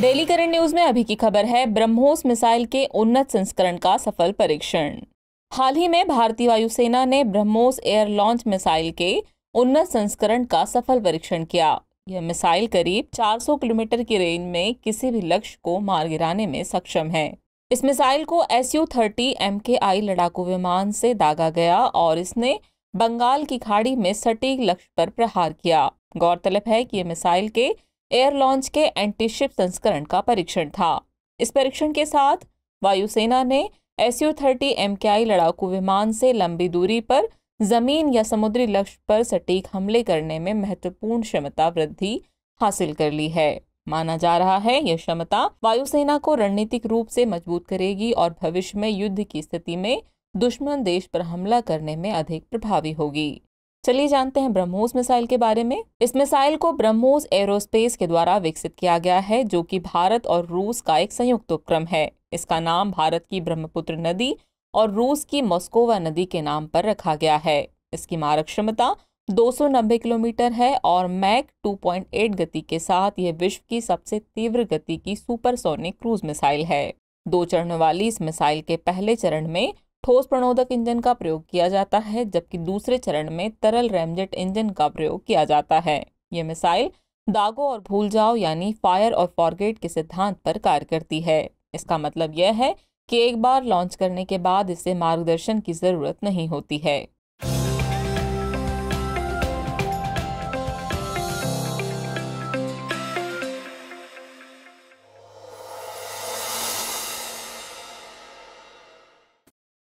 daily current news में अभी की खबर है ब्रह्मोस मिसाइल के उन्नत संस्करण का सफल परीक्षण हाल ही में भारतीय वायुसेना ने ब्रह्मोस एयर लॉन्च मिसाइल के उन्नत संस्करण का सफल परीक्षण किया यह मिसाइल करीब 400 किलोमीटर की रेंज में किसी भी लक्ष्य को मार गिराने में सक्षम है इस मिसाइल को एस यू थर्टी एम के आई लड़ाकू विमान से दागा गया और इसने बंगाल की खाड़ी में सटीक लक्ष्य पर प्रहार किया गौरतलब है कि यह मिसाइल के एयर लॉन्च के एंटीशिप संस्करण का परीक्षण था इस परीक्षण के साथ वायुसेना ने एस यू थर्टी एम के आई लड़ाकू विमान से लंबी दूरी पर जमीन या समुद्री लक्ष्य पर सटीक हमले करने में महत्वपूर्ण क्षमता वृद्धि हासिल कर ली है माना जा रहा है यह क्षमता वायुसेना को रणनीतिक रूप से मजबूत करेगी और भविष्य में युद्ध की स्थिति में दुश्मन देश पर हमला करने में अधिक प्रभावी होगी चलिए जानते हैं ब्रह्मोस मिसाइल के बारे में इस मिसाइल को ब्रह्मोस एरोस्पेस के द्वारा विकसित किया गया है जो कि भारत और रूस का एक संयुक्त उपक्रम है इसका नाम भारत की ब्रह्मपुत्र नदी और रूस की मॉस्कोवा नदी के नाम पर रखा गया है इसकी मारक क्षमता दो किलोमीटर है और मैक 2.8 गति के साथ यह विश्व की सबसे तीव्र गति की सुपरसोनिक क्रूज मिसाइल है दो चरणों वाली इस मिसाइल के पहले चरण में ठोस प्रणोदक इंजन का प्रयोग किया जाता है जबकि दूसरे चरण में तरल रैमजेट इंजन का प्रयोग किया जाता है ये मिसाइल दागो और भूल जाओ यानी फायर और फॉरगेट के सिद्धांत पर कार्य करती है इसका मतलब यह है कि एक बार लॉन्च करने के बाद इसे मार्गदर्शन की ज़रूरत नहीं होती है